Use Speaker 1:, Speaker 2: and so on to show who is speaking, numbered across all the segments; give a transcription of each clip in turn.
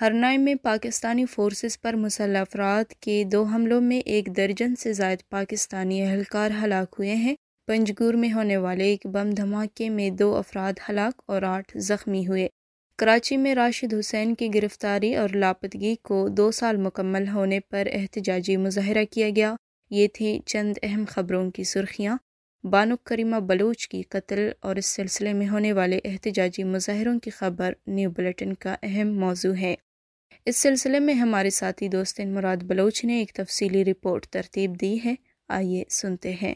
Speaker 1: हरनाय में पाकिस्तानी फोर्सेस पर मुसल अफराद के दो हमलों में एक दर्जन से जायद पाकिस्तानी अहलकार हलाक हुए हैं पंजगूर में होने वाले एक बम धमाके में दो अफराद हलाक और आठ जख्मी हुए कराची में राशिद हुसैन की गिरफ्तारी और लापदगी को दो साल मुकम्मल होने पर एहतजाजी मुजाहरा किया गया ये थी चंद अहम खबरों की सुर्खियाँ बानो करीमा बलूच की कत्ल और इस सिलसिले में होने वाले एहतजाजी मुजाहरों की खबर न्यू बुलेटिन का अहम मौजू है इस सिलसिले में हमारे साथी दोस्त मुराद बलोच ने एक तफसीली रिपोर्ट तरतीब दी है आइए सुनते हैं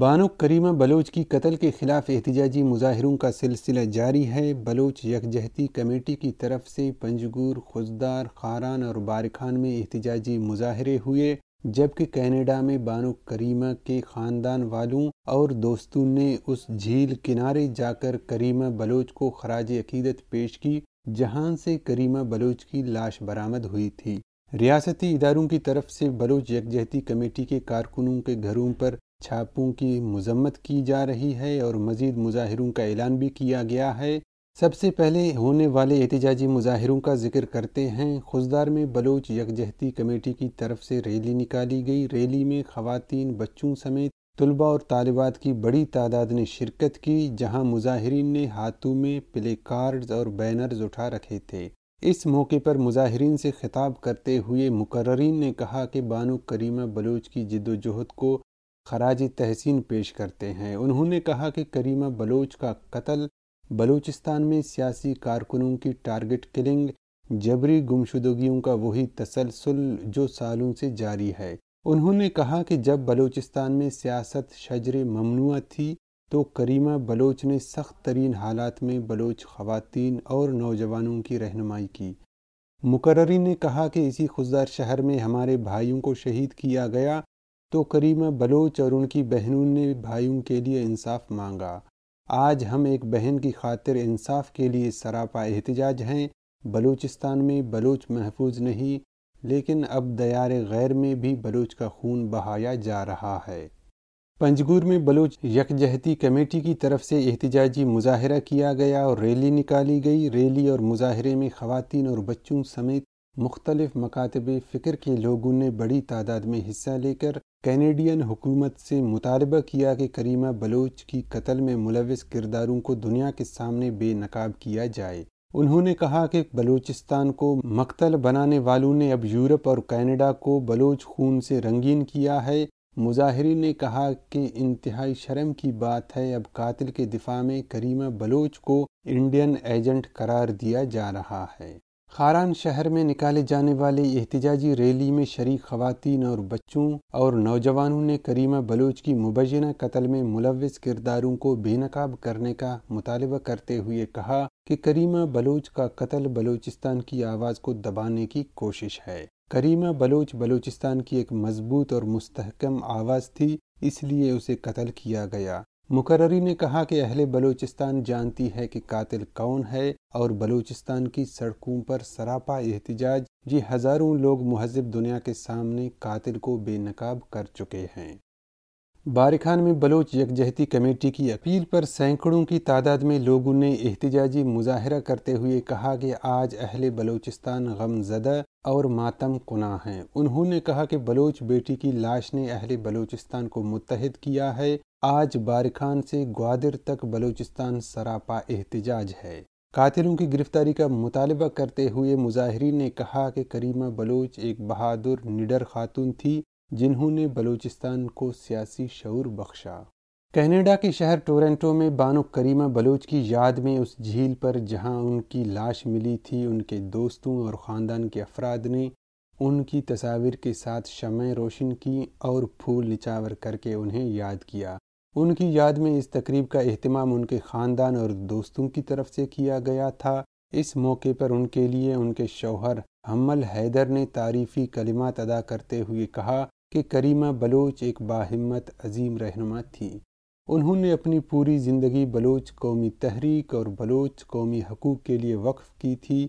Speaker 2: बानो करीमा बलोच की कत्ल के खिलाफ एहतजाजी मुजाहरों का सिलसिला जारी है बलोच यकजहती कमेटी की तरफ से पंजगूर खुजदार खारान और बारखान में एहतजाजी मुजाहरे हुए जबकि कनाडा में बानो करीमा के ख़ानदान वालों और दोस्तों ने उस झील किनारे जाकर करीमा बलोच को खराज अकीदत पेश की जहां से करीमा बलोच की लाश बरामद हुई थी रियासती इदारों की तरफ से बलोच यकजहती कमेटी के कारकुनों के घरों पर छापों की मजम्मत की जा रही है और मजीद मुजाहिरों का ऐलान भी किया गया है सबसे पहले होने वाले एहतजाजी मुजाहरों का जिक्र करते हैं खुजदार में बलोच यकजहती कमेटी की तरफ से रैली निकाली गई रैली में खवतिन बच्चों समेत तलबा और तालबात की बड़ी तादाद ने शिरकत की जहां मुजाहरीन ने हाथों में प्ले कार्ड्स और बैनर्स उठा रखे थे इस मौके पर मुजाहरीन से खिताब करते हुए मुकर्रीन ने कहा कि बानो करीमा बलोच की जद्दोजहद को खराज तहसीन पेश करते हैं उन्होंने कहा कि करीमा बलोच का कत्ल बलूचिस्तान में सियासी कारकुनों की टारगेट किलिंग जबरी गुमशुदगियों का वही तसलसल जो सालों से जारी है उन्होंने कहा कि जब बलूचिस्तान में सियासत शजर ममनुआ थी तो करीमा बलोच ने सख्त तरीन हालात में बलोच खवतिन और नौजवानों की रहनुमाई की मुकर्री ने कहा कि इसी खुशदार शहर में हमारे भाइयों को शहीद किया गया तो करीमा बलोच और उनकी बहनों ने भाइयों के लिए इंसाफ मांगा आज हम एक बहन की खातिर इंसाफ के लिए सरापा एहतजाज हैं बलूचिस्तान में बलूच महफूज नहीं लेकिन अब दयार गैर में भी बलूच का खून बहाया जा रहा है पंजगूर में बलूच यकजहती कमेटी की तरफ से एहतजाजी मुजाहरा किया गया और रैली निकाली गई रैली और मुजाहरे में खातन और बच्चों समेत मुख्तलिफ मकातबी फ़िक्र के लोगों ने बड़ी तादाद में हिस्सा लेकर कैनेडियन हुकूमत से मुतालबा किया कि करीमा बलोच की कत्ल में मुलविस किरदारों को दुनिया के सामने बेनकाब किया जाए उन्होंने कहा कि बलूचिस्तान को मकतल बनाने वालों ने अब यूरोप और कनाडा को बलोच खून से रंगीन किया है मुजाहरी ने कहा कि इंतहाई शर्म की बात है अब कातिल के दिफा में करीमा बलोच को इंडियन एजेंट करार दिया जा रहा है खारान शहर में निकाले जाने वाले एहतजाजी रैली में शरीक खवतान और बच्चों और नौजवानों ने करीमा बलोच की मुबैना कत्ल में मुलविस किरदारों को बेनकाब करने का मुतालबा करते हुए कहा कि करीमा बलोच का कत्ल बलोचिस्तान की आवाज़ को दबाने की कोशिश है करीमा बलोच बलोचिस्तान की एक मजबूत और मुस्तकम आवाज़ थी इसलिए उसे कत्ल किया गया मुकर्री ने कहा कि अहले बलूचिस्तान जानती है कि कातिल कौन है और बलूचिस्तान की सड़कों पर सरापा एहतजाज ये हज़ारों लोग महजब दुनिया के सामने कातिल को बेनकाब कर चुके हैं बारिखान में बलोच यकजहती कमेटी की अपील पर सैकड़ों की तादाद में लोगों ने एहतजाजी मुजाहरा करते हुए कहा कि आज अहले बलोचिस्तान गमजदा और मातम कुना हैं उन्होंने कहा कि बलोच बेटी की लाश ने अहले बलोचिस्तान को मुतहद किया है आज बारिखान से ग्वादिर तक बलूचिस्तान सरापा एहतजाज है कातिलों की गिरफ्तारी का मुतालबा करते हुए मुजाहरीन ने कहा कि करीमा बलोच एक बहादुर निडर खातून थी जिन्होंने बलूचिस्तान को सियासी शूर बख्शा कनाडा के शहर टोरंटो में बानो करीमा बलोच की याद में उस झील पर जहां उनकी लाश मिली थी उनके दोस्तों और ख़ानदान के अफराद ने उनकी तस्वीर के साथ शमें रोशन की और फूल निचावर करके उन्हें याद किया उनकी याद में इस तकरीब का अहतमाम उनके ख़ानदान और दोस्तों की तरफ से किया गया था इस मौके पर उनके लिए उनके शौहर हमल हैदर ने तारीफ़ी कलिमात अदा करते हुए कहा कि करीमा बलोच एक बाहिम्मत अजीम रहनुमा थी उन्होंने अपनी पूरी ज़िंदगी बलोच कौमी तहरीक और बलोच कौमी हकूक़ के लिए वक्फ़ की थी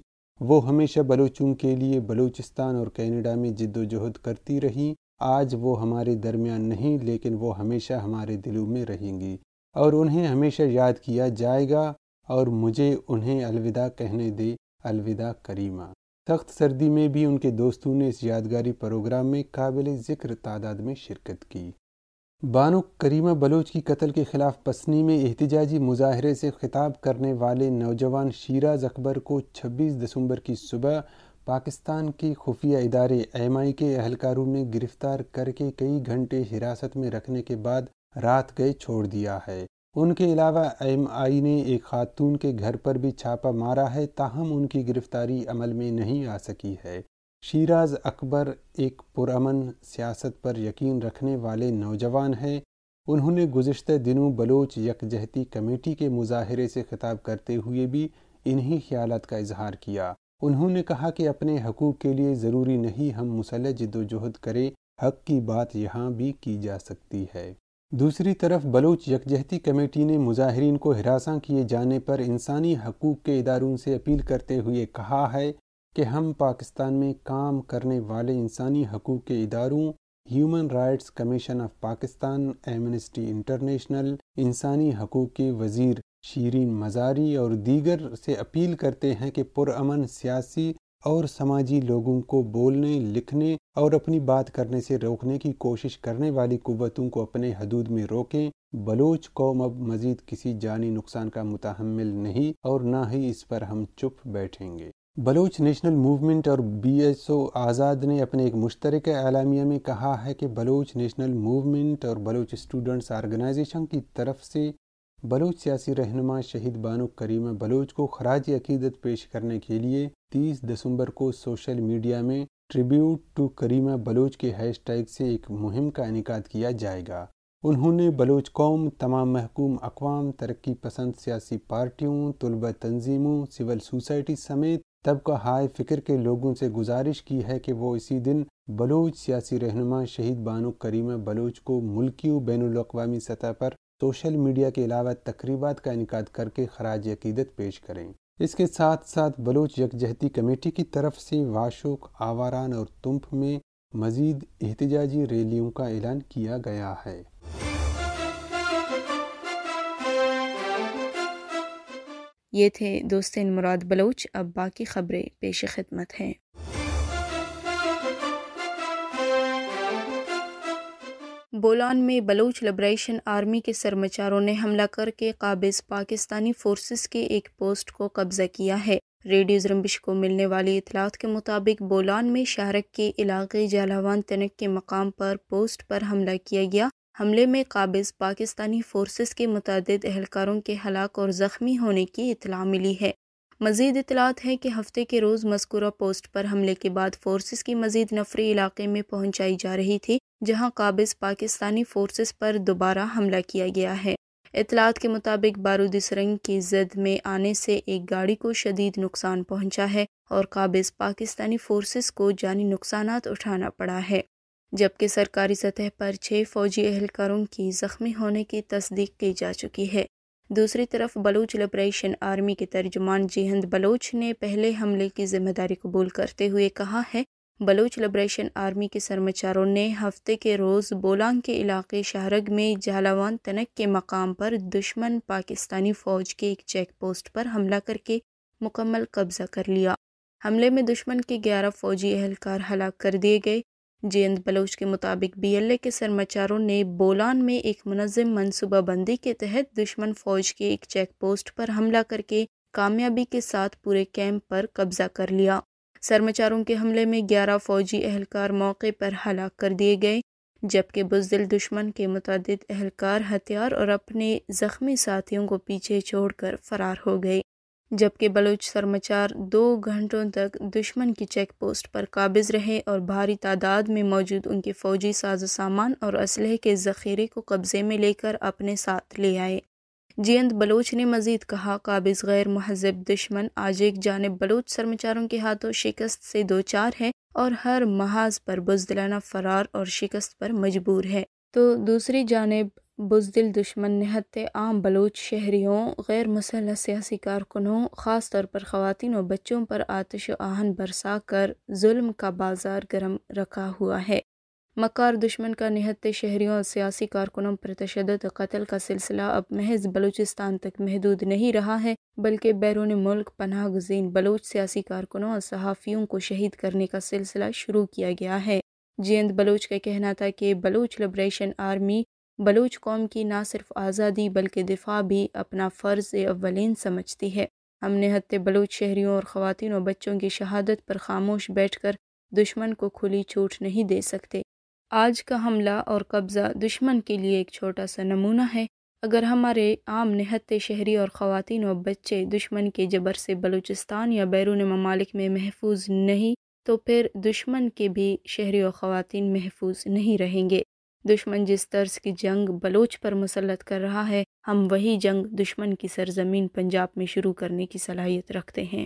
Speaker 2: वो हमेशा बलोचों के लिए बलूचिस्तान और कनाडा में जद्दोजहद करती रहीं आज वो हमारे दरमियान नहीं लेकिन वो हमेशा हमारे दिलों में रहेंगी और उन्हें हमेशा याद किया जाएगा और मुझे उन्हें अलविदा कहने दे अलविदा करीमा सख्त सर्दी में भी उनके दोस्तों ने इस यादगारी प्रोग्राम में काबिल ज़िक्र तादाद में शिरकत की बानो करीमा बलोच की कत्ल के ख़िलाफ़ पसनी में एहतजाजी मुजाहरे से खिताब करने वाले नौजवान शीराज अकबर को 26 दिसंबर की सुबह पाकिस्तान के खुफिया इदारे आई के अहलकारों ने गिरफ्तार करके कई घंटे हिरासत में रखने के बाद रात गए छोड़ दिया है उनके अलावा आई ने एक खातून के घर पर भी छापा मारा है ताहम उनकी गिरफ्तारी अमल में नहीं आ सकी है शीराज अकबर एक पुरमन सियासत पर यकीन रखने वाले नौजवान हैं उन्होंने गुजशत दिनों बलोच यकजहती कमेटी के मुजाहरे से खिताब करते हुए भी इन्हीं ख्याल का इजहार किया उन्होंने कहा कि अपने हकूक़ के लिए ज़रूरी नहीं हम मुसल जदोजहद करें हक की बात यहाँ भी की जा सकती है दूसरी तरफ बलूच यकजहती कमेटी ने मुजाहरीन को हिरासा किए जाने पर इंसानी हकूक़ के इदारों से अपील करते हुए कहा है कि हम पाकिस्तान में काम करने वाले इंसानी हकूक़ के इदारों human rights commission of Pakistan Amnesty International इंसानी हकूक़ के वजीर शीरीन मज़ारी और दीगर से अपील करते हैं कि पुरअमन सियासी और समाजी लोगों को बोलने लिखने और अपनी बात करने से रोकने की कोशिश करने वाली कुतों को अपने हदूद में रोकें बलोच कौम अब मज़ीद किसी जानी नुकसान का मुतहमल नहीं और ना ही इस पर हम चुप बैठेंगे बलोच नेशनल मूवमेंट और बी एस ओ आज़ाद ने अपने एक मुश्तरक एलामिया में कहा है कि बलोच नेशनल मूवमेंट और बलोच स्टूडेंट्स आर्गनाइजेशन की तरफ से बलूच सियासी रहनुमा शहीद बानो करीमा बलूच को खराज अकीदत पेश करने के लिए 30 दिसंबर को सोशल मीडिया में ट्रिब्यूट टू करीमा बलूच के हैशटैग से एक मुहिम का इनका किया जाएगा उन्होंने बलूच कौम तमाम महकूम अकवाम तरक्की पसंद सियासी पार्टियों तलबा तंजीमों सिविल सोसाइटी समेत तबका हाय फिक्र के लोगों से गुजारिश की है कि वो इसी दिन बलूच सियासी रहनुमा शहीद बानो करीमा बलूच को मुल्की बैन अवी सतह पर सोशल मीडिया के अलावा तकरीबा का इनका करके खराज अकीदत पेश करें इसके साथ साथ बलोच यकजहती कमेटी की तरफ से वाशोक आवारान और तुम्फ में मजीद एहतजाजी रैलियों का ऐलान किया गया है
Speaker 1: ये थे दोस्त मुराद बलोच अब बाकी खबरें पेश खिदमत हैं बोलान में बलूच लिब्रेशन आर्मी के सरमाचारों ने हमला करके काबिज पाकिस्तानी फोर्सेस के एक पोस्ट को कब्जा किया है रेडियो जरम्बिश को मिलने वाली इतलात के मुताबिक बोलान में शहरक के इलाके जालावान तनक के मकाम पर पोस्ट पर हमला किया गया हमले में काबिज पाकिस्तानी फोर्सेस के मुतद एहलकारों के हलाक और ज़ख्मी होने की इतला मिली है मजीद इतलात हैं कि हफ्ते के रोज़ मस्कुरा पोस्ट पर हमले के बाद फोर्सेस की मजीद नफरी इलाके में पहुंचाई जा रही थी जहां काबिज पाकिस्तानी फोर्सेस पर दोबारा हमला किया गया है इतलात के मुताबिक बारूदी सुरंग की जद में आने से एक गाड़ी को शदीद नुकसान पहुंचा है और काबिज पाकिस्तानी फोर्सेस को जानी नुकसान उठाना पड़ा है जबकि सरकारी सतह पर छह फौजी एहलकारों की जख्मी होने की तस्दीक की जा चुकी है दूसरी तरफ बलूच लिबरेशन आर्मी के तर्जुमान जिहंद बलोच ने पहले हमले की जिम्मेदारी कबूल करते हुए कहा है बलूच लिबरेशन आर्मी के सरमाचारों ने हफ्ते के रोज़ बोलांग के इलाके शाहरग में झालावान तनक के मकाम पर दुश्मन पाकिस्तानी फ़ौज के एक चेक पोस्ट पर हमला करके मुकम्मल कब्ज़ा कर लिया हमले में दुश्मन के ग्यारह फ़ौजी एहलकार हलाक कर दिए गए जयंत बलोच के मुताबिक बीएलए के सरमाचारों ने बोलान में एक मनजम मनसूबाबंदी के तहत दुश्मन फौज के एक चेक पोस्ट पर हमला करके कामयाबी के साथ पूरे कैंप पर कब्जा कर लिया सरमाचारों के हमले में ग्यारह फौजी एहलकार मौके पर हलाक कर दिए गए जबकि बुजदिल दुश्मन के मुतद एहलकार हथियार और अपने ज़ख्मी साथियों को पीछे छोड़कर फ़रार हो गए जबकि बलूच सरमाचार दो घंटों तक दुश्मन की चेक पोस्ट पर काबिज रहे और भारी तादाद में मौजूद उनके फ़ौजी साजो सामान और असलहे के ज़ख़ीरे को कब्ज़े में लेकर अपने साथ ले आए जियंत बलोच ने मजीद कहा काबिज गैर महजब दुश्मन आज एक जानब बलोच सरमाचारों के हाथों शिकस्त से दो चार है और हर महाज पर बुजदलाना फरार और शिकस्त पर मजबूर है तो दूसरी जानब बुजदिल दुश्मन निहत्ते आम बलोच शहरीों गैर मुसल सियासी कारकुनों ख़ास तौर पर ख़वान और बच्चों पर आतश आहन बरसा कर जुल्म का बाजार गर्म रखा हुआ है मकार दुश्मन का निहत्ते शहरीों और सियासी कारकुनों पर तशद कत्ल का सिलसिला अब महज बलूचिस्तान तक महदूद नहीं रहा है बल्कि बैरून मुल्क पनाह गुजीन बलोच सियासी कारकुनों और सहाफ़ियों को शहीद करने का सिलसिला शुरू किया गया है जेंद बलोच का कहना था कि बलूच लिब्रेशन आर्मी बलूच कौम की ना सिर्फ आज़ादी बल्कि दिफा भी अपना फ़र्ज़ अवलिन समझती है हमने हत्य बलूच शहरीों और ख़वान और बच्चों की शहादत पर खामोश बैठ कर दुश्मन को खुली छूट नहीं दे सकते आज का हमला और कब्ज़ा दुश्मन के लिए एक छोटा सा नमूना है अगर हमारे आम नहत शहरी और ख़वान और बच्चे दुश्मन के जबर से बलूचिस्तान या बैरून ममालिक में महफूज नहीं तो फिर दुश्मन के भी शहरी और ख़वान महफूज नहीं रहेंगे दुश्मन जिस तर्ज की जंग बलोच पर मुसलत कर रहा है हम वही जंग दुश्मन की सरजमीन पंजाब में शुरू करने की सलाहियत रखते हैं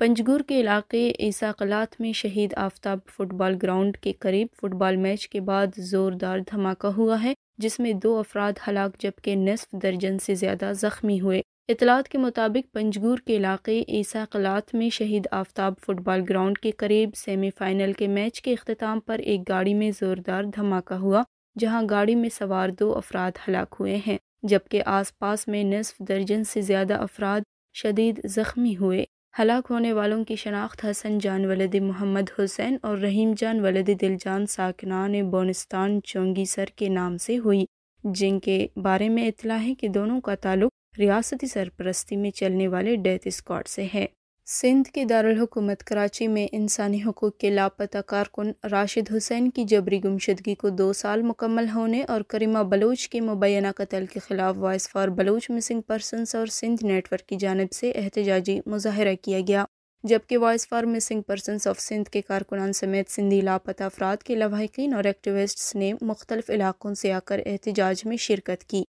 Speaker 1: पंजगुर के इलाके ईसा कलात में शहीद आफ्ताब फुटबॉल ग्राउंड के करीब फुटबॉल मैच के बाद ज़ोरदार धमाका हुआ है जिसमें दो अफराद हलाक जबकि नसफ दर्जन से ज़्यादा ज़ख्मी हुए इतलात के मुताबिक पंजगूर के इलाके ईसा कलात में शहीद आफ्ताब फुटबॉल ग्राउंड के करीब सेमीफाइनल के मैच के अख्ताम पर एक गाड़ी में ज़ोरदार धमाका हुआ जहां गाड़ी में सवार दो अफराद हलाक हुए हैं जबकि आसपास में नस्फ दर्जन से ज़्यादा अफराद शदीद ज़ख्मी हुए हलाक होने वालों की शनाख्त हसन जान वलद मोहम्मद हुसैन और रहीम जान वलद दिलजान साकनान बोनिस्तान चौंगी सर के नाम से हुई जिनके बारे में इतला है कि दोनों का ताल्लुक रियासती सरपरस्ती में चलने वाले डेथ स्क्वाड से है सिंध के दारकूमत कराची में इंसानी हकूक़ के लापता कारकुन राशिद हुसैन की जबरी गुमशदगी को दो साल मुकम्मल होने और करीमा बलूच के मुबैना कतल के खिलाफ voice for Baloch missing persons और सिंध नेटवर्क की जानब से एहतजाजी मुजाहरा किया गया जबकि voice for missing persons of Sindh के कारकुनान समेत सिंधी लापता अफराद के लवाकिन और एक्टिविस्ट्स ने मुख्तलिफ इलाकों से आकर एहतजाज में शिरकत की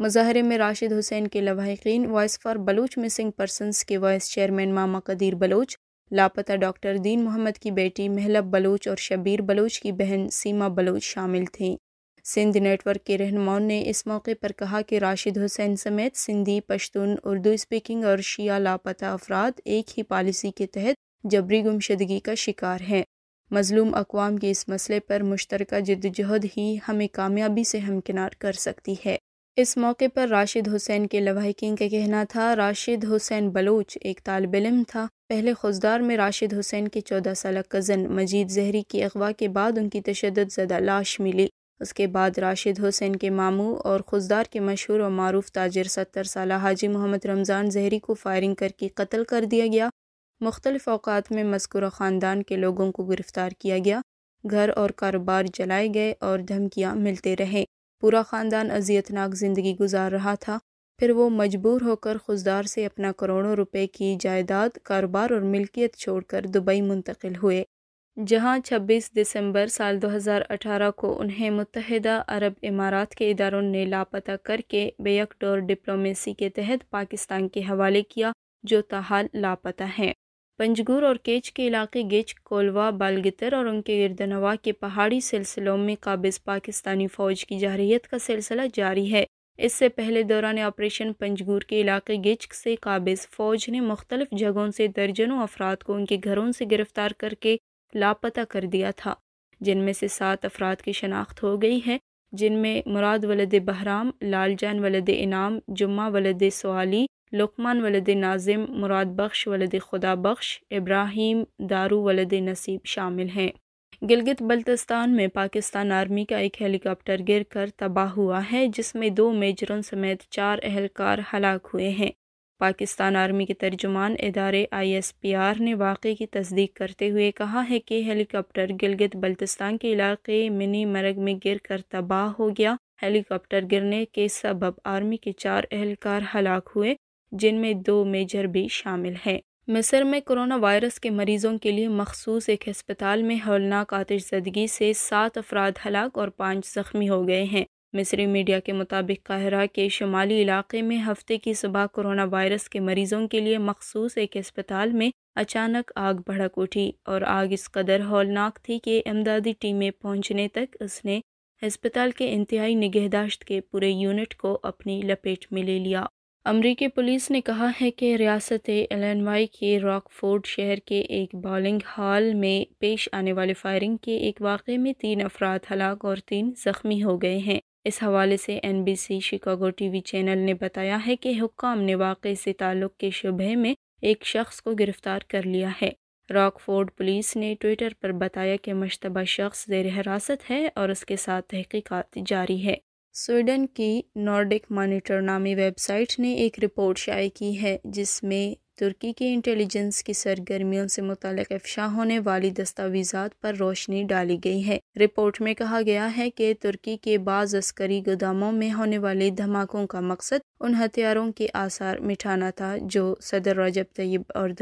Speaker 1: मुजाहरे में राशिद हुसैन के लवाकिन voice for Baloch missing persons के वाइस चेयरमैन मामा कदीर बलोच लापता डॉक्टर दीन मोहम्मद की बेटी महलब बलोच और शबीर बलोच की बहन सीमा बलोच शामिल थीं सिंध नेटवर्क के रहनुमाओं ने इस मौके पर कहा कि राशिद हुसैन समेत सिंधी पश्तून उर्दू स्पीकिंग और शिया लापता अफराद एक ही पॉलिसी के तहत जबरी गुमशदगी का शिकार हैं मजलूम अकवाम के इस मसले पर मुश्तरक जदोजहद ही हमें कामयाबी से हमकिनार कर सकती है इस मौके पर राशिद हुसैन के लवाहिकीन का कहना था राशिद हुसैन बलोच एक तालब इलम था पहले खुजदार में राशिद हुसैन के चौदह साल कज़न मजीद जहरी की अगवा के बाद उनकी तशद ज़दा लाश मिली उसके बाद राशिद हुसैन के मामू और खुजदार के मशहूर और मरूफ ताजर सत्तर साल हाजी मोहम्मद रमज़ान जहरी को फायरिंग करके कत्ल कर दिया गया मुख्तलिफ अवकात में मस्कुर ख़ानदान के लोगों को गिरफ़्तार किया गया घर और कारोबार जलाए गए और धमकियाँ मिलते रहे पूरा ख़ानदान अजियतनाक ज़िंदगी गुजार रहा था फिर वो मजबूर होकर खुजदार से अपना करोड़ों रुपए की जायदाद कारोबार और मिल्कियत छोड़कर दुबई मुंतकिल हुए जहां 26 दिसंबर साल 2018 को उन्हें मुतहदा अरब इमारात के इदारों ने लापता करके बेयकडोर डिप्लोमेसी के तहत पाकिस्तान के हवाले किया जो तहाल लापता हैं पंजगुर और केच के इलाके गिच कोलवा बालगितर और उनके गिरदनवा के पहाड़ी सिलसिलों में काबिज पाकिस्तानी फ़ौज की जहरीत का सिलसिला जारी है इससे पहले दौरान ऑपरेशन पंजगूर के इलाके गिच से काबिज फ़ौज ने मुख्तलिफ जगहों से दर्जनों अफराद को उनके घरों से गिरफ्तार करके लापता कर दिया था जिनमें से सात अफराद की शनाख्त हो गई है जिनमें मुराद वलद बहराम लालजान वलद इनाम जुम्मा वलद सवाली लुकमान वलद नाजिम मुराद बख्श वलद खुदा बख्श इब्राहिम दारू वलद नसीब शामिल हैं गिलगित बल्तिस्तान में पाकिस्तान आर्मी का एक हेलीकॉप्टर गिर कर तबाह हुआ है जिसमें दो मेजरों समेत चार अहलकार हलाक हुए हैं पाकिस्तान आर्मी के तर्जुमान इदारे आई एस पी आर ने वाक़े की तस्दीक करते हुए कहा है कि हेलीकॉप्टर गिलगित बल्तिस्तान के इलाके मिनी मरग में गिर कर तबाह हो गया हेलीकॉप्टर गिरने के सबब आर्मी के चार अहलकार हलाक हुए जिनमें दो मेजर भी शामिल हैं मिस्र में कोरोना वायरस के मरीजों के लिए मखसूस एक अस्पताल में हौलनाक आतिशदगी से सात अफराद हलाक और पाँच जख्मी हो गए हैं मिस्री मीडिया के मुताबिक काहरा के शुमाली इलाके में हफ्ते की सुबह कोरोना वायरस के मरीजों के लिए मखसूस एक अस्पताल में अचानक आग भड़क उठी और आग इस कदर हौलनाक थी कि इमदादी टीमें पहुंचने तक उसने अस्पताल के इंतहाई निगहदाश्त के पूरे यूनिट को अपनी लपेट में ले लिया अमरीकी पुलिस ने कहा है कि रियासत एलनवाई के रॉकफोर्ड शहर के एक बॉलिंग हॉल में पेश आने वाले फायरिंग के एक वाक़े में तीन अफराद हलाक और तीन ज़ख्मी हो गए हैं इस हवाले से एनबीसी शिकागो टीवी चैनल ने बताया है कि हुक्म ने वाक़े से ताल्लुक़ के शुबे में एक शख्स को गिरफ़्तार कर लिया है रॉकफोर्ड पुलिस ने ट्विटर पर बताया कि मशतबा शख्स जेर हिरासत है और उसके साथ तहकीकत जारी है स्वीडन की नॉर्डिक मॉनिटर नामी वेबसाइट ने एक रिपोर्ट शाये की है जिसमें तुर्की के इंटेलिजेंस की सरगर्मियों से मुतल अफशा होने वाली दस्तावेजा पर रोशनी डाली गई है रिपोर्ट में कहा गया है कि तुर्की के बाज़ अस्करी गोदामों में होने वाले धमाकों का मकसद उन हथियारों के आसार मिटाना था जो सदर रजब तैयब और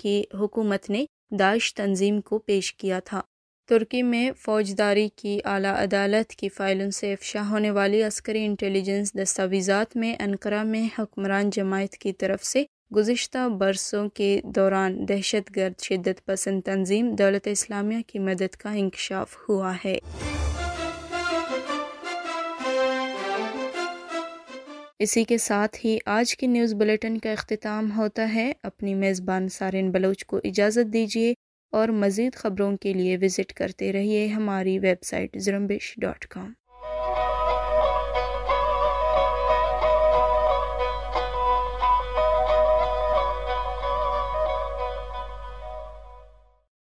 Speaker 1: की हुकूमत ने दाइश तंजीम को पेश किया था तुर्की में फौजदारी की आला अदालत की फ़ाइलों से अफशा होने वाली अस्करी इंटेलिजेंस दस्तावेज़ात में अनकरा में हुक्मरान जमायत की तरफ से गुजशत बरसों के दौरान दहशत गर्द शिदत पसंद तंजीम दौलत इस्लामिया की मदद का इंकशाफ हुआ है इसी के साथ ही आज की न्यूज़ बुलेटिन का अख्ताम होता है अपनी मेज़बान सारिन बलोच को इजाज़त दीजिए और मज़ीद ख़बरों के लिए विज़िट करते रहिए हमारी वेबसाइट ज़रम्बिश डॉट कॉम